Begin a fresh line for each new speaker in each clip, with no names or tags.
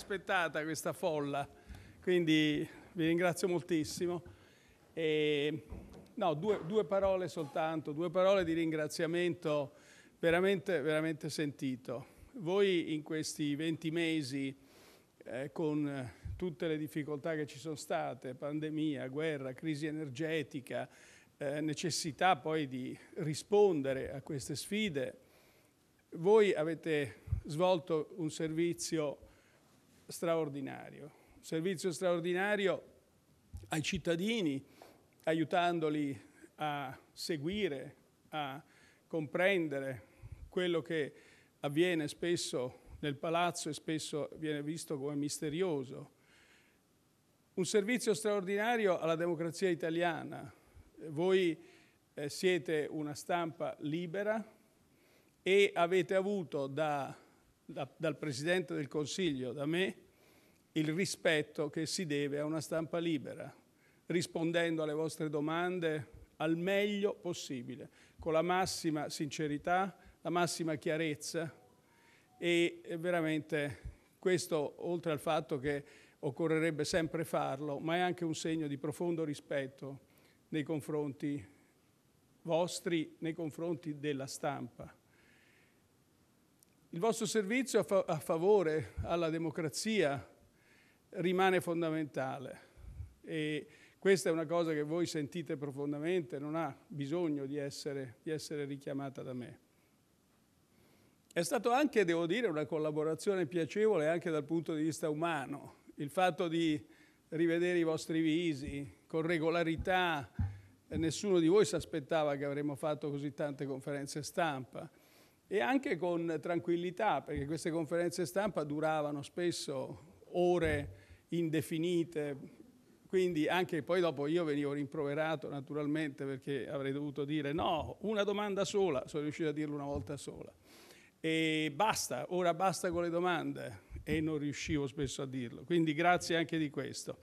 aspettata questa folla, quindi vi ringrazio moltissimo. E, no, due, due, parole soltanto, due parole di ringraziamento veramente, veramente sentito. Voi in questi 20 mesi, eh, con tutte le difficoltà che ci sono state, pandemia, guerra, crisi energetica, eh, necessità poi di rispondere a queste sfide, voi avete svolto un servizio straordinario, un servizio straordinario ai cittadini, aiutandoli a seguire, a comprendere quello che avviene spesso nel palazzo e spesso viene visto come misterioso. Un servizio straordinario alla democrazia italiana. Voi eh, siete una stampa libera e avete avuto da da, dal Presidente del Consiglio, da me, il rispetto che si deve a una stampa libera, rispondendo alle vostre domande al meglio possibile, con la massima sincerità, la massima chiarezza e veramente questo, oltre al fatto che occorrerebbe sempre farlo, ma è anche un segno di profondo rispetto nei confronti vostri, nei confronti della stampa. Il vostro servizio a, fa- a favore alla democrazia rimane fondamentale e questa è una cosa che voi sentite profondamente, non ha bisogno di essere, di essere richiamata da me. È stata anche, devo dire, una collaborazione piacevole anche dal punto di vista umano, il fatto di rivedere i vostri visi con regolarità, nessuno di voi si aspettava che avremmo fatto così tante conferenze stampa e anche con tranquillità, perché queste conferenze stampa duravano spesso ore indefinite, quindi anche poi dopo io venivo rimproverato naturalmente perché avrei dovuto dire no, una domanda sola, sono riuscito a dirlo una volta sola e basta, ora basta con le domande e non riuscivo spesso a dirlo, quindi grazie anche di questo.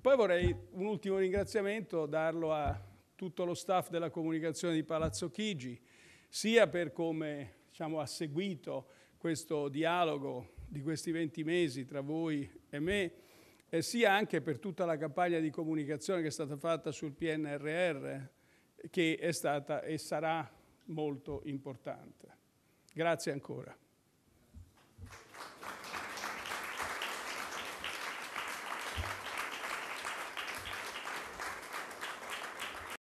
Poi vorrei un ultimo ringraziamento darlo a tutto lo staff della comunicazione di Palazzo Chigi, sia per come diciamo, ha seguito questo dialogo di questi 20 mesi tra voi e me, e sia anche per tutta la campagna di comunicazione che è stata fatta sul PNRR, che è stata e sarà molto importante. Grazie ancora.